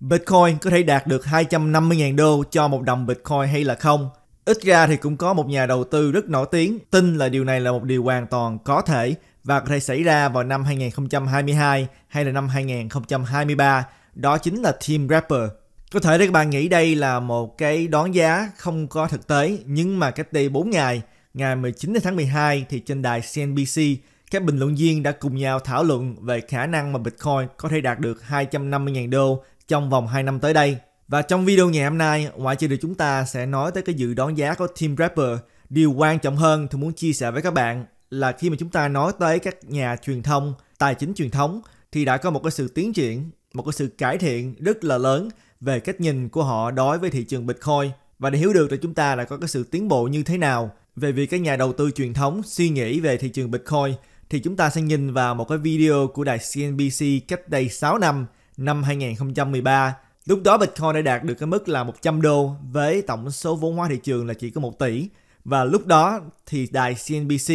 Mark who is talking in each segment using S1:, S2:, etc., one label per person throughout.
S1: Bitcoin có thể đạt được 250.000 đô cho một đồng Bitcoin hay là không? Ít ra thì cũng có một nhà đầu tư rất nổi tiếng tin là điều này là một điều hoàn toàn có thể và có thể xảy ra vào năm 2022 hay là năm 2023. Đó chính là Tim Rapper. Có thể các bạn nghĩ đây là một cái đoán giá không có thực tế nhưng mà cách đây 4 ngày, ngày 19 tháng 12 thì trên đài CNBC các bình luận viên đã cùng nhau thảo luận về khả năng mà Bitcoin có thể đạt được 250.000 đô trong vòng 2 năm tới đây. Và trong video ngày hôm nay, ngoại trừ được chúng ta sẽ nói tới cái dự đoán giá của Team Rapper, điều quan trọng hơn tôi muốn chia sẻ với các bạn là khi mà chúng ta nói tới các nhà truyền thông, tài chính truyền thống thì đã có một cái sự tiến triển, một cái sự cải thiện rất là lớn về cách nhìn của họ đối với thị trường Bitcoin. Và để hiểu được là chúng ta đã có cái sự tiến bộ như thế nào về việc các nhà đầu tư truyền thống suy nghĩ về thị trường Bitcoin thì chúng ta sẽ nhìn vào một cái video của đài CNBC cách đây 6 năm năm 2013. Lúc đó Bitcoin đã đạt được cái mức là 100 đô với tổng số vốn hóa thị trường là chỉ có 1 tỷ. Và lúc đó thì đài CNBC,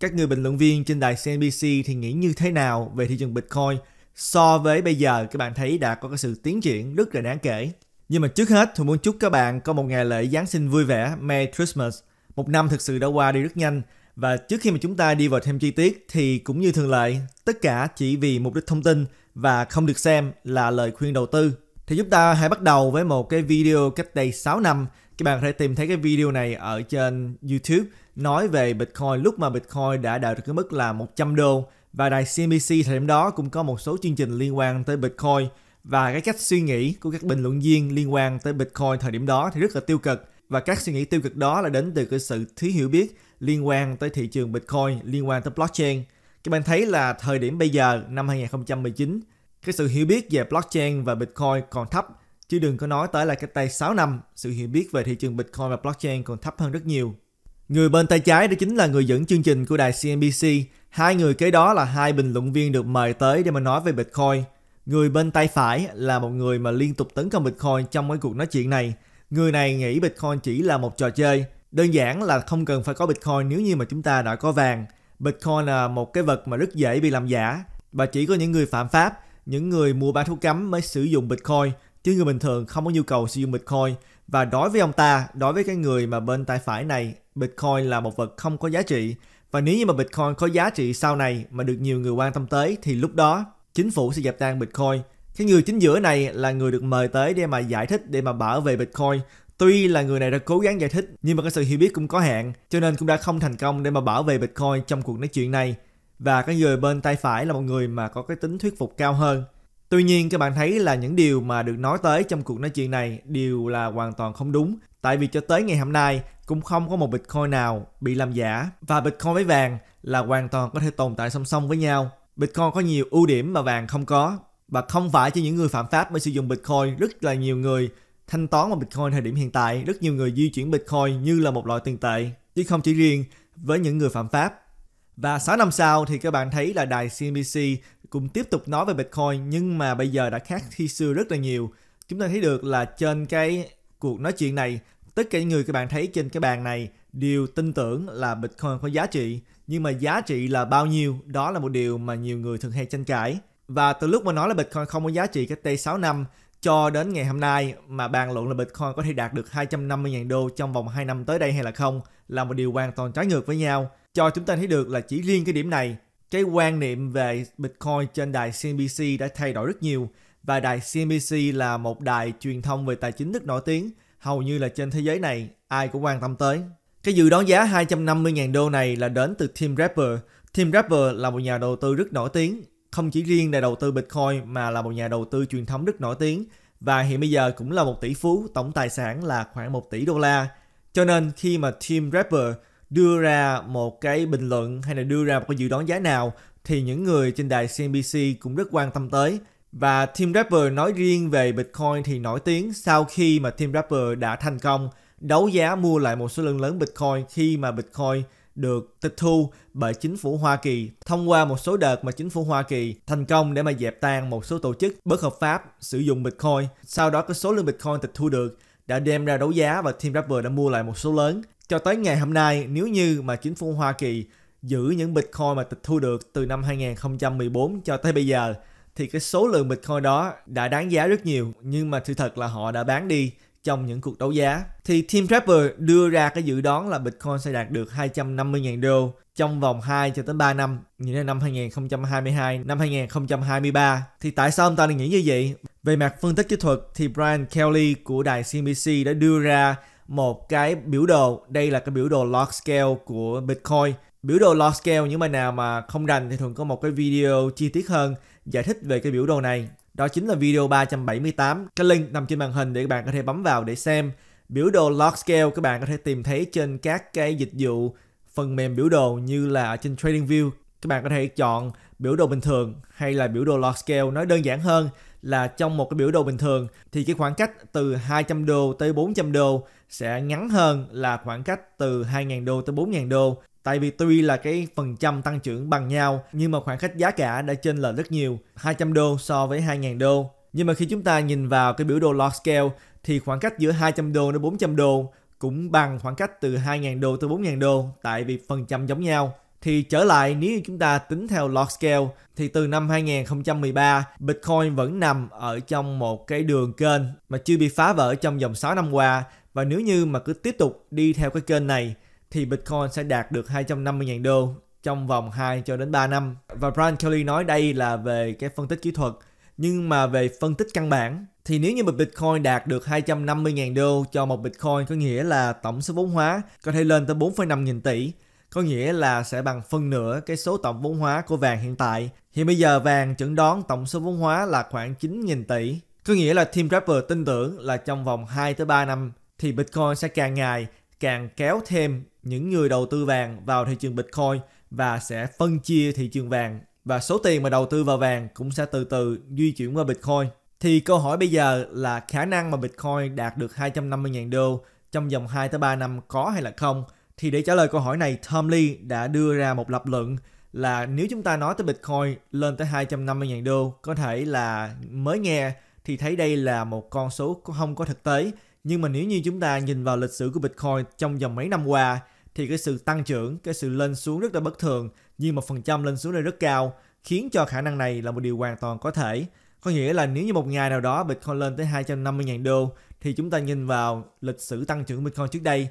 S1: các người bình luận viên trên đài CNBC thì nghĩ như thế nào về thị trường Bitcoin so với bây giờ các bạn thấy đã có cái sự tiến triển rất là đáng kể. Nhưng mà trước hết, tôi muốn chúc các bạn có một ngày lễ Giáng sinh vui vẻ, Merry Christmas. Một năm thực sự đã qua đi rất nhanh và trước khi mà chúng ta đi vào thêm chi tiết thì cũng như thường lệ, tất cả chỉ vì mục đích thông tin và không được xem là lời khuyên đầu tư. Thì chúng ta hãy bắt đầu với một cái video cách đây 6 năm. Các bạn có thể tìm thấy cái video này ở trên YouTube nói về Bitcoin lúc mà Bitcoin đã đạt được cái mức là 100 đô và đài CNBC thời điểm đó cũng có một số chương trình liên quan tới Bitcoin và cái cách suy nghĩ của các bình luận viên liên quan tới Bitcoin thời điểm đó thì rất là tiêu cực và các suy nghĩ tiêu cực đó là đến từ cái sự thiếu hiểu biết liên quan tới thị trường Bitcoin, liên quan tới blockchain. Các bạn thấy là thời điểm bây giờ năm 2019, cái sự hiểu biết về blockchain và Bitcoin còn thấp, chứ đừng có nói tới là cách đây 6 năm, sự hiểu biết về thị trường Bitcoin và blockchain còn thấp hơn rất nhiều. Người bên tay trái đó chính là người dẫn chương trình của đài CNBC. Hai người kế đó là hai bình luận viên được mời tới để mà nói về Bitcoin. Người bên tay phải là một người mà liên tục tấn công Bitcoin trong cái cuộc nói chuyện này. Người này nghĩ Bitcoin chỉ là một trò chơi, đơn giản là không cần phải có bitcoin nếu như mà chúng ta đã có vàng bitcoin là một cái vật mà rất dễ bị làm giả và chỉ có những người phạm pháp những người mua bán thuốc cấm mới sử dụng bitcoin chứ người bình thường không có nhu cầu sử dụng bitcoin và đối với ông ta đối với cái người mà bên tay phải này bitcoin là một vật không có giá trị và nếu như mà bitcoin có giá trị sau này mà được nhiều người quan tâm tới thì lúc đó chính phủ sẽ dẹp tan bitcoin cái người chính giữa này là người được mời tới để mà giải thích để mà bảo vệ bitcoin Tuy là người này đã cố gắng giải thích nhưng mà cái sự hiểu biết cũng có hạn cho nên cũng đã không thành công để mà bảo vệ Bitcoin trong cuộc nói chuyện này. Và cái người bên tay phải là một người mà có cái tính thuyết phục cao hơn. Tuy nhiên các bạn thấy là những điều mà được nói tới trong cuộc nói chuyện này đều là hoàn toàn không đúng. Tại vì cho tới ngày hôm nay cũng không có một Bitcoin nào bị làm giả và Bitcoin với vàng là hoàn toàn có thể tồn tại song song với nhau. Bitcoin có nhiều ưu điểm mà vàng không có và không phải cho những người phạm pháp mới sử dụng Bitcoin rất là nhiều người thanh toán bằng Bitcoin thời điểm hiện tại, rất nhiều người di chuyển Bitcoin như là một loại tiền tệ, chứ không chỉ riêng với những người phạm pháp. Và 6 năm sau thì các bạn thấy là đài CNBC cũng tiếp tục nói về Bitcoin nhưng mà bây giờ đã khác khi xưa rất là nhiều. Chúng ta thấy được là trên cái cuộc nói chuyện này, tất cả những người các bạn thấy trên cái bàn này đều tin tưởng là Bitcoin có giá trị. Nhưng mà giá trị là bao nhiêu, đó là một điều mà nhiều người thường hay tranh cãi. Và từ lúc mà nói là Bitcoin không có giá trị cách đây 6 năm cho đến ngày hôm nay mà bàn luận là Bitcoin có thể đạt được 250.000 đô trong vòng 2 năm tới đây hay là không là một điều hoàn toàn trái ngược với nhau. Cho chúng ta thấy được là chỉ riêng cái điểm này, cái quan niệm về Bitcoin trên đài CNBC đã thay đổi rất nhiều và đài CNBC là một đài truyền thông về tài chính rất nổi tiếng, hầu như là trên thế giới này ai cũng quan tâm tới. Cái dự đoán giá 250.000 đô này là đến từ Tim Draper. Tim Draper là một nhà đầu tư rất nổi tiếng không chỉ riêng là đầu tư Bitcoin mà là một nhà đầu tư truyền thống rất nổi tiếng và hiện bây giờ cũng là một tỷ phú, tổng tài sản là khoảng 1 tỷ đô la. Cho nên khi mà Tim Draper đưa ra một cái bình luận hay là đưa ra một cái dự đoán giá nào thì những người trên đài CNBC cũng rất quan tâm tới. Và Tim Draper nói riêng về Bitcoin thì nổi tiếng sau khi mà Tim Draper đã thành công đấu giá mua lại một số lượng lớn Bitcoin khi mà Bitcoin được tịch thu bởi chính phủ Hoa Kỳ thông qua một số đợt mà chính phủ Hoa Kỳ thành công để mà dẹp tan một số tổ chức bất hợp pháp sử dụng Bitcoin. Sau đó cái số lượng Bitcoin tịch thu được đã đem ra đấu giá và Tim Rapper đã mua lại một số lớn. Cho tới ngày hôm nay, nếu như mà chính phủ Hoa Kỳ giữ những Bitcoin mà tịch thu được từ năm 2014 cho tới bây giờ thì cái số lượng Bitcoin đó đã đáng giá rất nhiều nhưng mà sự thật là họ đã bán đi trong những cuộc đấu giá. Thì Tim Trapper đưa ra cái dự đoán là Bitcoin sẽ đạt được 250.000 đô trong vòng 2 cho tới 3 năm, như là năm 2022, năm 2023. Thì tại sao ông ta lại nghĩ như vậy? Về mặt phân tích kỹ thuật thì Brian Kelly của đài CNBC đã đưa ra một cái biểu đồ, đây là cái biểu đồ log scale của Bitcoin. Biểu đồ log scale những bài nào mà không rành thì thường có một cái video chi tiết hơn giải thích về cái biểu đồ này. Đó chính là video 378. Cái link nằm trên màn hình để các bạn có thể bấm vào để xem. Biểu đồ log scale các bạn có thể tìm thấy trên các cái dịch vụ phần mềm biểu đồ như là trên TradingView. Các bạn có thể chọn biểu đồ bình thường hay là biểu đồ log scale nói đơn giản hơn là trong một cái biểu đồ bình thường thì cái khoảng cách từ 200 đô tới 400 đô sẽ ngắn hơn là khoảng cách từ 2.000 đô tới 4.000 đô Tại vì tuy là cái phần trăm tăng trưởng bằng nhau nhưng mà khoảng cách giá cả đã trên lệch rất nhiều, 200 đô so với 2.000 đô. Nhưng mà khi chúng ta nhìn vào cái biểu đồ log scale thì khoảng cách giữa 200 đô đến 400 đô cũng bằng khoảng cách từ 2.000 đô tới 4.000 đô tại vì phần trăm giống nhau. Thì trở lại nếu như chúng ta tính theo log scale thì từ năm 2013 Bitcoin vẫn nằm ở trong một cái đường kênh mà chưa bị phá vỡ trong vòng 6 năm qua và nếu như mà cứ tiếp tục đi theo cái kênh này thì Bitcoin sẽ đạt được 250.000 đô trong vòng 2 cho đến 3 năm. Và Brian Kelly nói đây là về cái phân tích kỹ thuật, nhưng mà về phân tích căn bản thì nếu như một Bitcoin đạt được 250.000 đô cho một Bitcoin có nghĩa là tổng số vốn hóa có thể lên tới 4,5 nghìn tỷ có nghĩa là sẽ bằng phân nửa cái số tổng vốn hóa của vàng hiện tại. Hiện bây giờ vàng chẩn đoán tổng số vốn hóa là khoảng 9 nghìn tỷ. Có nghĩa là Tim Draper tin tưởng là trong vòng 2 tới 3 năm thì Bitcoin sẽ càng ngày càng kéo thêm những người đầu tư vàng vào thị trường Bitcoin và sẽ phân chia thị trường vàng và số tiền mà đầu tư vào vàng cũng sẽ từ từ di chuyển qua Bitcoin. Thì câu hỏi bây giờ là khả năng mà Bitcoin đạt được 250.000 đô trong vòng 2 tới 3 năm có hay là không? Thì để trả lời câu hỏi này, Tom Lee đã đưa ra một lập luận là nếu chúng ta nói tới Bitcoin lên tới 250.000 đô, có thể là mới nghe thì thấy đây là một con số không có thực tế nhưng mà nếu như chúng ta nhìn vào lịch sử của Bitcoin trong vòng mấy năm qua thì cái sự tăng trưởng, cái sự lên xuống rất là bất thường, nhưng mà phần trăm lên xuống này rất cao, khiến cho khả năng này là một điều hoàn toàn có thể. Có nghĩa là nếu như một ngày nào đó Bitcoin lên tới 250.000 đô thì chúng ta nhìn vào lịch sử tăng trưởng của Bitcoin trước đây,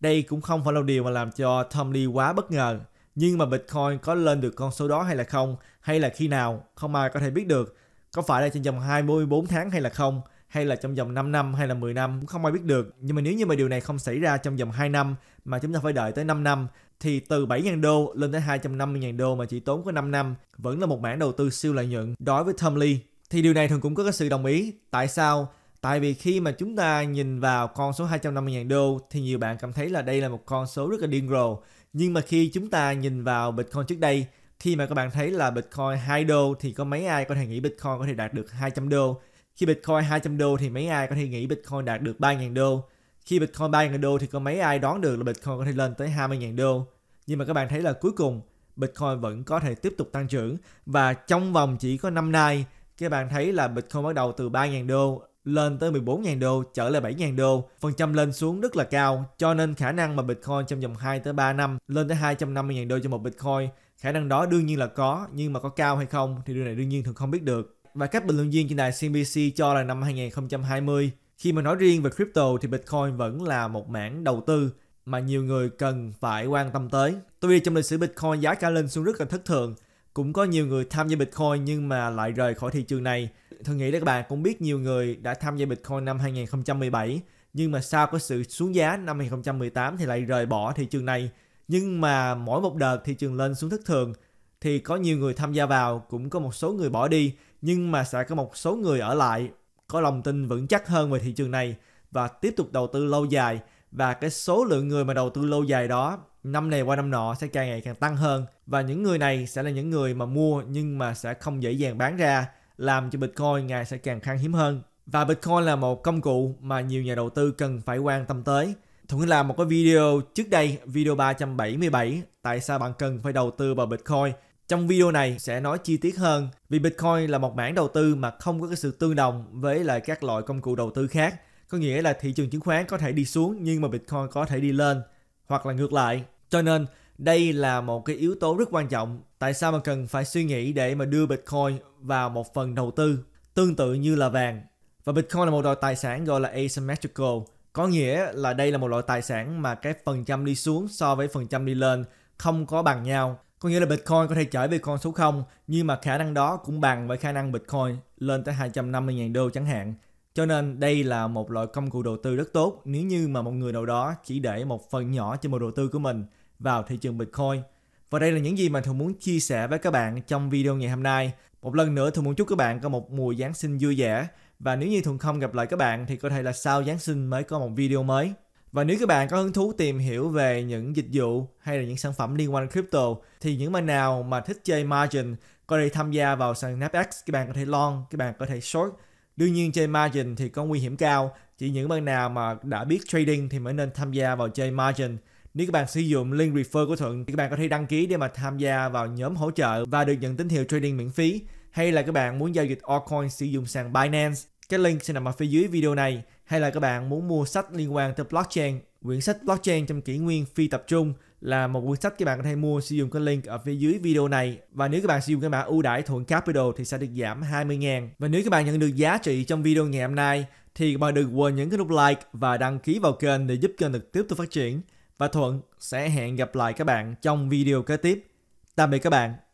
S1: đây cũng không phải là điều mà làm cho Tom Lee quá bất ngờ. Nhưng mà Bitcoin có lên được con số đó hay là không, hay là khi nào, không ai có thể biết được. Có phải là trong vòng 24 tháng hay là không, hay là trong vòng 5 năm hay là 10 năm không ai biết được. Nhưng mà nếu như mà điều này không xảy ra trong vòng 2 năm mà chúng ta phải đợi tới 5 năm thì từ 7.000 đô lên tới 250.000 đô mà chỉ tốn có 5 năm vẫn là một mảng đầu tư siêu lợi nhuận đối với Thomly. Thì điều này thường cũng có cái sự đồng ý. Tại sao? Tại vì khi mà chúng ta nhìn vào con số 250.000 đô thì nhiều bạn cảm thấy là đây là một con số rất là điên rồ. Nhưng mà khi chúng ta nhìn vào Bitcoin trước đây, khi mà các bạn thấy là Bitcoin 2 đô thì có mấy ai có thể nghĩ Bitcoin có thể đạt được 200 đô khi Bitcoin 200 đô thì mấy ai có thể nghĩ Bitcoin đạt được 3.000 đô. Khi Bitcoin 3.000 đô thì có mấy ai đoán được là Bitcoin có thể lên tới 20.000 đô. Nhưng mà các bạn thấy là cuối cùng Bitcoin vẫn có thể tiếp tục tăng trưởng và trong vòng chỉ có năm nay các bạn thấy là Bitcoin bắt đầu từ 3.000 đô lên tới 14.000 đô, trở lại 7.000 đô, phần trăm lên xuống rất là cao, cho nên khả năng mà Bitcoin trong vòng 2 tới 3 năm lên tới 250.000 đô cho một Bitcoin, khả năng đó đương nhiên là có, nhưng mà có cao hay không thì điều này đương nhiên thường không biết được. Và các bình luận viên trên đài CNBC cho là năm 2020, khi mà nói riêng về crypto thì Bitcoin vẫn là một mảng đầu tư mà nhiều người cần phải quan tâm tới. Tuy trong lịch sử Bitcoin giá cả lên xuống rất là thất thường, cũng có nhiều người tham gia Bitcoin nhưng mà lại rời khỏi thị trường này. Tôi nghĩ là các bạn cũng biết nhiều người đã tham gia Bitcoin năm 2017 nhưng mà sau có sự xuống giá năm 2018 thì lại rời bỏ thị trường này. Nhưng mà mỗi một đợt thị trường lên xuống thất thường thì có nhiều người tham gia vào cũng có một số người bỏ đi nhưng mà sẽ có một số người ở lại có lòng tin vững chắc hơn về thị trường này và tiếp tục đầu tư lâu dài và cái số lượng người mà đầu tư lâu dài đó năm này qua năm nọ sẽ càng ngày càng tăng hơn và những người này sẽ là những người mà mua nhưng mà sẽ không dễ dàng bán ra làm cho Bitcoin ngày sẽ càng khan hiếm hơn và Bitcoin là một công cụ mà nhiều nhà đầu tư cần phải quan tâm tới Thuận làm một cái video trước đây, video 377, tại sao bạn cần phải đầu tư vào Bitcoin trong video này sẽ nói chi tiết hơn vì Bitcoin là một mảng đầu tư mà không có cái sự tương đồng với lại các loại công cụ đầu tư khác. Có nghĩa là thị trường chứng khoán có thể đi xuống nhưng mà Bitcoin có thể đi lên hoặc là ngược lại. Cho nên đây là một cái yếu tố rất quan trọng. Tại sao mà cần phải suy nghĩ để mà đưa Bitcoin vào một phần đầu tư tương tự như là vàng. Và Bitcoin là một loại tài sản gọi là asymmetrical, có nghĩa là đây là một loại tài sản mà cái phần trăm đi xuống so với phần trăm đi lên không có bằng nhau có nghĩa là Bitcoin có thể trở về con số 0 nhưng mà khả năng đó cũng bằng với khả năng Bitcoin lên tới 250.000 đô chẳng hạn. Cho nên đây là một loại công cụ đầu tư rất tốt nếu như mà một người nào đó chỉ để một phần nhỏ cho một đầu tư của mình vào thị trường Bitcoin. Và đây là những gì mà Thu muốn chia sẻ với các bạn trong video ngày hôm nay. Một lần nữa Thu muốn chúc các bạn có một mùa Giáng sinh vui vẻ. Và nếu như Thuận không gặp lại các bạn thì có thể là sau Giáng sinh mới có một video mới. Và nếu các bạn có hứng thú tìm hiểu về những dịch vụ hay là những sản phẩm liên quan đến crypto thì những bạn nào mà thích chơi margin có thể tham gia vào sàn NAPX, các bạn có thể long, các bạn có thể short. Đương nhiên chơi margin thì có nguy hiểm cao, chỉ những bạn nào mà đã biết trading thì mới nên tham gia vào chơi margin. Nếu các bạn sử dụng link refer của Thuận thì các bạn có thể đăng ký để mà tham gia vào nhóm hỗ trợ và được nhận tín hiệu trading miễn phí. Hay là các bạn muốn giao dịch altcoin sử dụng sàn Binance, cái link sẽ nằm ở phía dưới video này hay là các bạn muốn mua sách liên quan tới blockchain, quyển sách blockchain trong kỷ nguyên phi tập trung là một quyển sách các bạn có thể mua sử dụng cái link ở phía dưới video này và nếu các bạn sử dụng cái mã ưu đãi thuận capital thì sẽ được giảm 20.000 và nếu các bạn nhận được giá trị trong video ngày hôm nay thì các bạn đừng quên nhấn cái nút like và đăng ký vào kênh để giúp kênh được tiếp tục phát triển và thuận sẽ hẹn gặp lại các bạn trong video kế tiếp tạm biệt các bạn